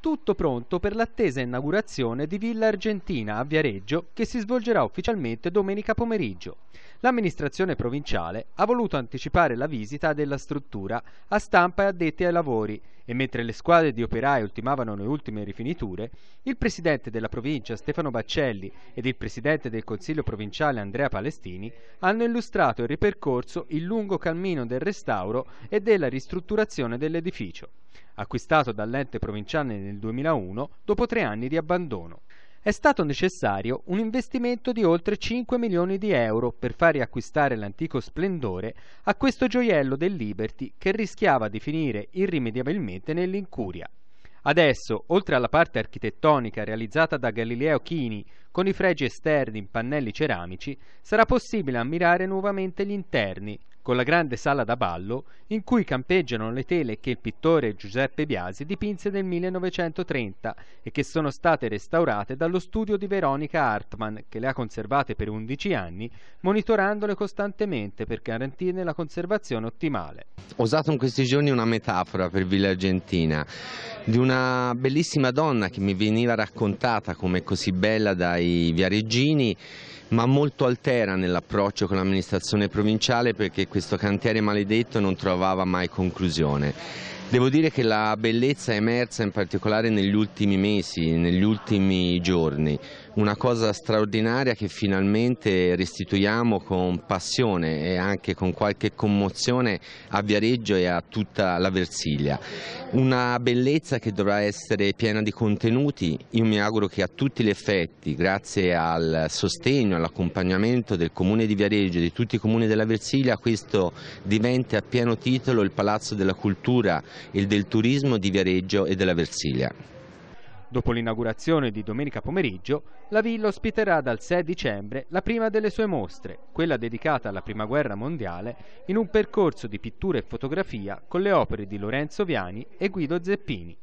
tutto pronto per l'attesa inaugurazione di Villa Argentina a Viareggio che si svolgerà ufficialmente domenica pomeriggio. L'amministrazione provinciale ha voluto anticipare la visita della struttura a stampa e addetti ai lavori e mentre le squadre di operai ultimavano le ultime rifiniture, il presidente della provincia Stefano Baccelli ed il presidente del Consiglio provinciale Andrea Palestini hanno illustrato e ripercorso il lungo cammino del restauro e della ristrutturazione dell'edificio acquistato dall'ente provinciale nel 2001 dopo tre anni di abbandono. È stato necessario un investimento di oltre 5 milioni di euro per far riacquistare l'antico splendore a questo gioiello del Liberty che rischiava di finire irrimediabilmente nell'incuria. Adesso, oltre alla parte architettonica realizzata da Galileo Chini con i fregi esterni in pannelli ceramici, sarà possibile ammirare nuovamente gli interni, con la grande sala da ballo in cui campeggiano le tele che il pittore Giuseppe Biasi dipinse nel 1930 e che sono state restaurate dallo studio di Veronica Hartmann, che le ha conservate per 11 anni, monitorandole costantemente per garantirne la conservazione ottimale. Ho usato in questi giorni una metafora per Villa Argentina di una bellissima donna che mi veniva raccontata come così bella dai viareggini ma molto altera nell'approccio con l'amministrazione provinciale perché questo cantiere maledetto non trovava mai conclusione. Devo dire che la bellezza è emersa in particolare negli ultimi mesi, negli ultimi giorni, una cosa straordinaria che finalmente restituiamo con passione e anche con qualche commozione a Viareggio e a tutta la Versiglia. Una bellezza che dovrà essere piena di contenuti, io mi auguro che a tutti gli effetti, grazie al sostegno, all'accompagnamento del Comune di Viareggio e di tutti i comuni della Versiglia, questo diventi a pieno titolo il Palazzo della Cultura il del turismo di Viareggio e della Versilia. Dopo l'inaugurazione di domenica pomeriggio, la villa ospiterà dal 6 dicembre la prima delle sue mostre, quella dedicata alla Prima Guerra Mondiale, in un percorso di pittura e fotografia con le opere di Lorenzo Viani e Guido Zeppini.